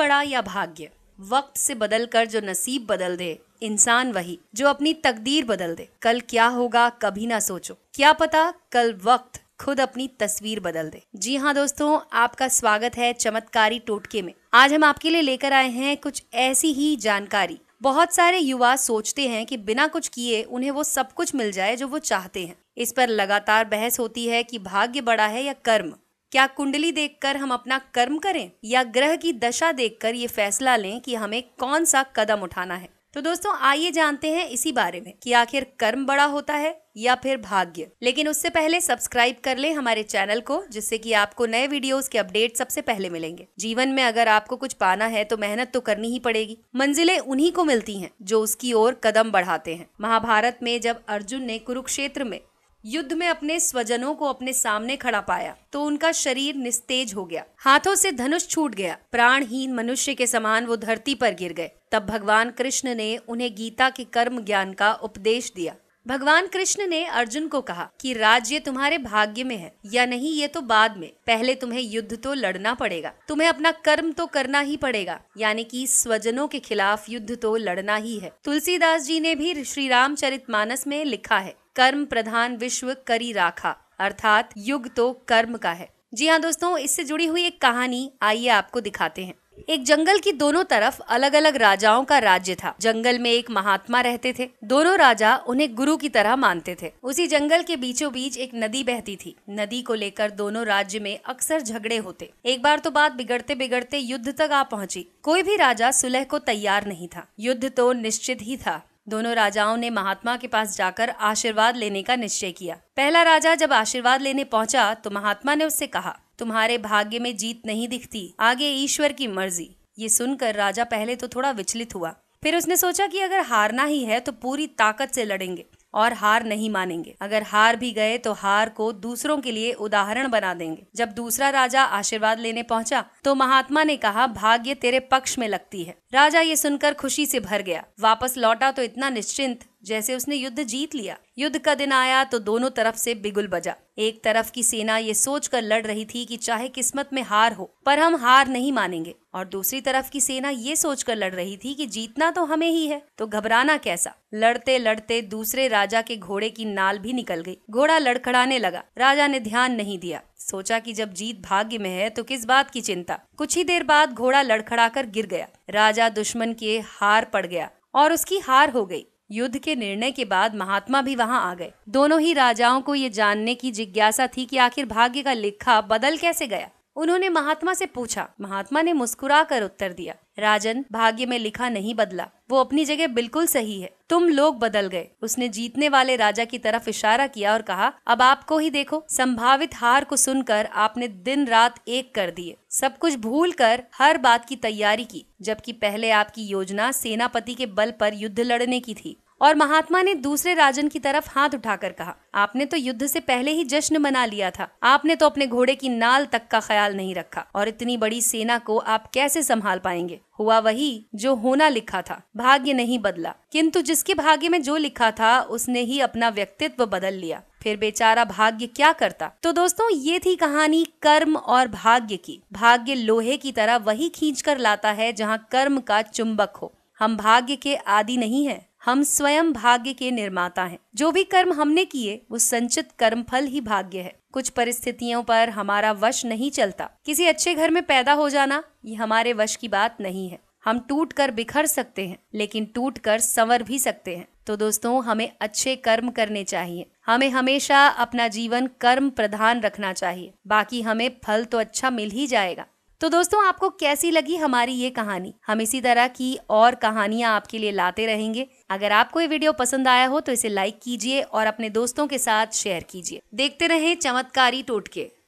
बड़ा या भाग्य वक्त से बदल कर जो नसीब बदल दे इंसान वही जो अपनी तकदीर बदल दे कल क्या होगा कभी ना सोचो क्या पता कल वक्त खुद अपनी तस्वीर बदल दे जी हाँ दोस्तों आपका स्वागत है चमत्कारी टोटके में आज हम आपके लिए लेकर आए हैं कुछ ऐसी ही जानकारी बहुत सारे युवा सोचते हैं कि बिना कुछ किए उन्हें वो सब कुछ मिल जाए जो वो चाहते हैं इस पर लगातार बहस होती है कि भाग्य बड़ा है या कर्म क्या कुंडली देखकर हम अपना कर्म करें या ग्रह की दशा देखकर ये फैसला लें कि हमें कौन सा कदम उठाना है तो दोस्तों आइए जानते हैं इसी बारे में कि आखिर कर्म बड़ा होता है या फिर भाग्य लेकिन उससे पहले सब्सक्राइब कर ले हमारे चैनल को जिससे कि आपको नए वीडियोस के अपडेट सबसे पहले मिलेंगे जीवन में अगर आपको कुछ पाना है तो मेहनत तो करनी ही पड़ेगी मंजिलें उन्हीं को मिलती हैं जो उसकी ओर कदम बढ़ाते हैं महाभारत में जब अर्जुन ने कुरुक्षेत्र में युद्ध में अपने स्वजनों को अपने सामने खड़ा पाया तो उनका शरीर निस्तेज हो गया हाथों से धनुष छूट गया प्राणहीन मनुष्य के समान वो धरती पर गिर गए तब भगवान कृष्ण ने उन्हें गीता के कर्म ज्ञान का उपदेश दिया भगवान कृष्ण ने अर्जुन को कहा कि राज्य तुम्हारे भाग्य में है या नहीं ये तो बाद में पहले तुम्हें युद्ध तो लड़ना पड़ेगा तुम्हें अपना कर्म तो करना ही पड़ेगा यानी कि स्वजनों के खिलाफ युद्ध तो लड़ना ही है तुलसीदास जी ने भी श्री मानस में लिखा है कर्म प्रधान विश्व करी राखा अर्थात युग तो कर्म का है जी हाँ दोस्तों इससे जुड़ी हुई एक कहानी आइए आपको दिखाते हैं एक जंगल की दोनों तरफ अलग अलग राजाओं का राज्य था जंगल में एक महात्मा रहते थे दोनों राजा उन्हें गुरु की तरह मानते थे उसी जंगल के बीचों बीच एक नदी बहती थी नदी को लेकर दोनों राज्य में अक्सर झगड़े होते एक बार तो बात बिगड़ते बिगड़ते युद्ध तक आ पहुंची कोई भी राजा सुलह को तैयार नहीं था युद्ध तो निश्चित ही था दोनों राजाओं ने महात्मा के पास जाकर आशीर्वाद लेने का निश्चय किया पहला राजा जब आशीर्वाद लेने पहुंचा तो महात्मा ने उससे कहा तुम्हारे भाग्य में जीत नहीं दिखती आगे ईश्वर की मर्जी ये सुनकर राजा पहले तो थोड़ा विचलित हुआ फिर उसने सोचा कि अगर हारना ही है तो पूरी ताकत से लड़ेंगे और हार नहीं मानेंगे अगर हार भी गए तो हार को दूसरों के लिए उदाहरण बना देंगे जब दूसरा राजा आशीर्वाद लेने पहुंचा तो महात्मा ने कहा भाग्य तेरे पक्ष में लगती है राजा ये सुनकर खुशी से भर गया वापस लौटा तो इतना निश्चिंत जैसे उसने युद्ध जीत लिया युद्ध का दिन आया तो दोनों तरफ से बिगुल बजा एक तरफ की सेना ये सोच कर लड़ रही थी कि चाहे किस्मत में हार हो पर हम हार नहीं मानेंगे और दूसरी तरफ की सेना ये सोच कर लड़ रही थी कि जीतना तो हमें ही है तो घबराना कैसा लड़ते लड़ते दूसरे राजा के घोड़े की नाल भी निकल गई घोड़ा लड़खड़ाने लगा राजा ने ध्यान नहीं दिया सोचा कि जब जीत भाग्य में है तो किस बात की चिंता कुछ ही देर बाद घोड़ा लड़खड़ाकर गिर गया राजा दुश्मन के हार पड़ गया और उसकी हार हो गई युद्ध के निर्णय के बाद महात्मा भी वहां आ गए दोनों ही राजाओं को ये जानने की जिज्ञासा थी कि आखिर भाग्य का लिखा बदल कैसे गया उन्होंने महात्मा से पूछा महात्मा ने मुस्कुरा कर उत्तर दिया राजन भाग्य में लिखा नहीं बदला वो अपनी जगह बिल्कुल सही है तुम लोग बदल गए उसने जीतने वाले राजा की तरफ इशारा किया और कहा अब आपको ही देखो संभावित हार को सुनकर आपने दिन रात एक कर दिए सब कुछ भूल कर हर बात की तैयारी की जबकि पहले आपकी योजना सेनापति के बल पर युद्ध लड़ने की थी और महात्मा ने दूसरे राजन की तरफ हाथ उठाकर कहा आपने तो युद्ध से पहले ही जश्न मना लिया था आपने तो अपने घोड़े की नाल तक का ख्याल नहीं रखा और इतनी बड़ी सेना को आप कैसे संभाल पाएंगे हुआ वही जो होना लिखा था भाग्य नहीं बदला किंतु जिसके भाग्य में जो लिखा था उसने ही अपना व्यक्तित्व बदल लिया फिर बेचारा भाग्य क्या करता तो दोस्तों ये थी कहानी कर्म और भाग्य की भाग्य लोहे की तरह वही खींच कर लाता है जहाँ कर्म का चुंबक हो हम भाग्य के आदि नहीं है हम स्वयं भाग्य के निर्माता हैं जो भी कर्म हमने किए वो संचित कर्म फल ही भाग्य है कुछ परिस्थितियों पर हमारा वश नहीं चलता किसी अच्छे घर में पैदा हो जाना ये हमारे वश की बात नहीं है हम टूट कर बिखर सकते हैं लेकिन टूट कर संवर भी सकते हैं तो दोस्तों हमें अच्छे कर्म करने चाहिए हमें हमेशा अपना जीवन कर्म प्रधान रखना चाहिए बाकी हमें फल तो अच्छा मिल ही जाएगा तो दोस्तों आपको कैसी लगी हमारी ये कहानी हम इसी तरह की और कहानियां आपके लिए लाते रहेंगे अगर आपको ये वीडियो पसंद आया हो तो इसे लाइक कीजिए और अपने दोस्तों के साथ शेयर कीजिए देखते रहें चमत्कारी टोटके